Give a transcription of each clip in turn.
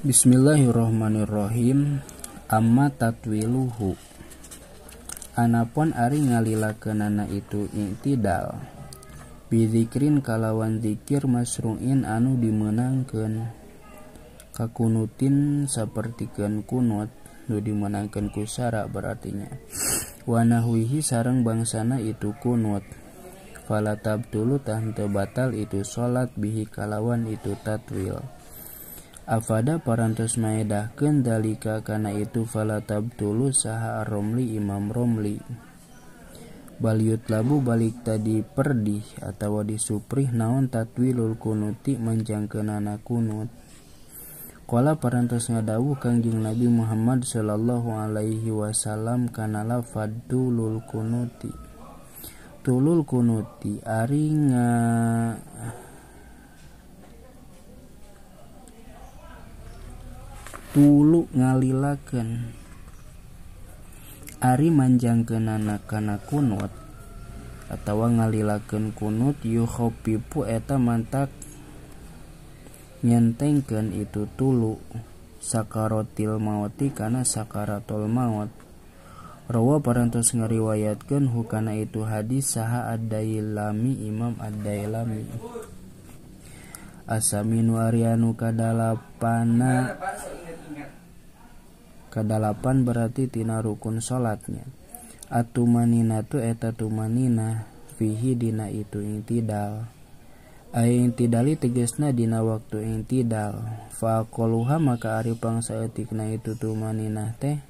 Bismillahirrahmanirrahim. amma tatwiluhu Anapun ari ngalilakeunana itu iktidal bizikrin kalawan zikir masruin anu dimenangkan kakunutin sapertikeun kunut nu dimenangkan kusara berartinya wanahuihi sarang bangsana itu kunut Falatab dulu tante batal itu sholat bihi kalawan itu tatwil afada parantos maedahkeun kendalika kana itu falatab falatabtulu saha romli imam romli baliut labu balik tadi perdih atau disuprih naon tatwilul kunuti menjangkenana kunut Kala parantos Dawu kangjeng Nabi Muhammad Shallallahu Alaihi Wasallam kana lafad tulul kunuti tulul kunuti ari nga tuluk ngalilaken Ari manjang ke nakana kunut atau ngalilaken kunut youhop pipueta mantap nyentengken itu tuluk Sakaratil mauti karena Sakara tol maut Rowa pertos ngerriwayatkan hukana itu hadis saha adahil lami Imam ada lami asa minuarianukadala panan kedalapan berartitina rukun salatnya at manina tuheta tumanina fihidina itu intidalti tegesnya Di waktu intidal faha maka Aripang sayatikna itumanina teh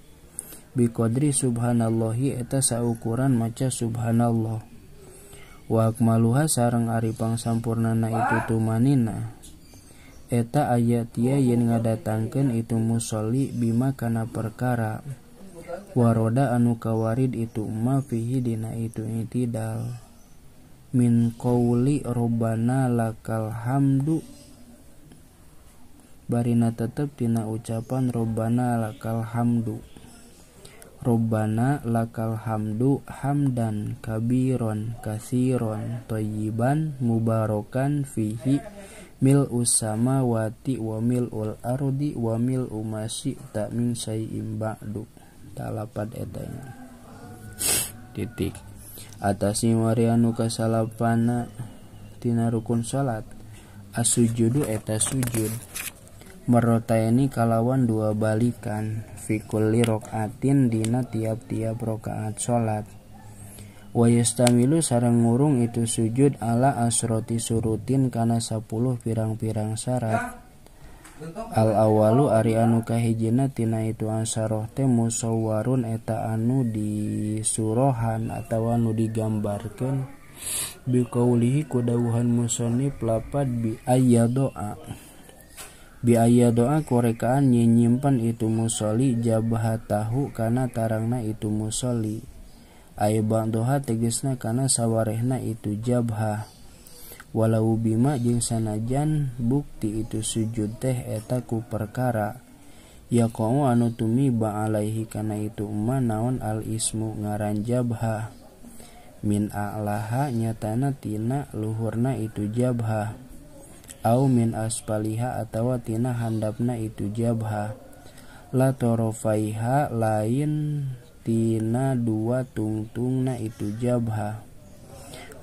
bi Qdri Subhanallahhi eta saukuran maca Subhanallahwakakmaluha sarang Aripang sampurnana itu tumanina ta ayatia yen ngadatangkan itu mushooli bimak perkara waroda anu ukaid ituma fihi dina itu nidal minkouli robana lakal hamdu Barina p tina ucapan robana lakal hamdu robana lakal hamdu hamdan kabirron Karon Toyiban mubarokan fihi mil usama wati wa mil ul arudi wa mil umasi tak min say imba'du talapat etanya titik atasi marianu kasalapana tina rukun salat asujudu eta sujud merotaini kalawan dua balikan fikulli rokatin dina tiap-tiap rokaat salat waillu sarangurung itu sujud Allah asroi surutinkana 10 pirang-pirang syarat Al-awalu Arianukahhijinnatina itu rohte musawarun eta anu dis surohan atau wau digambarkan bikaulihi kudawuhan musoni plapat biaya doa biaya doa korekaan nyiyimpen itu musoli jaba tahu karena tarangna itu musoli. ay doha tegesna karena sawarehna itu jabha walau bima jeung sanajan bukti itu sujud teh etaku perkara ya kamu anu tumi ba alaihi karena itu ma naon al ismu ngaran jabha min a'laha nyatana tina luhurna itu jabha au min aspaliha atawa tina handapna itu jabha la torofaiha lain tina dua tungtungna itu jabha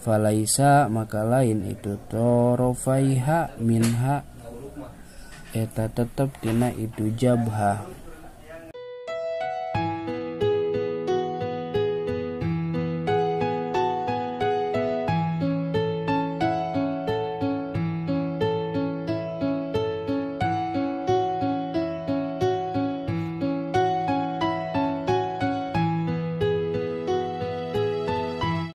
falaisa maka lain itu torofaiha minha eta tetap tina itu jabha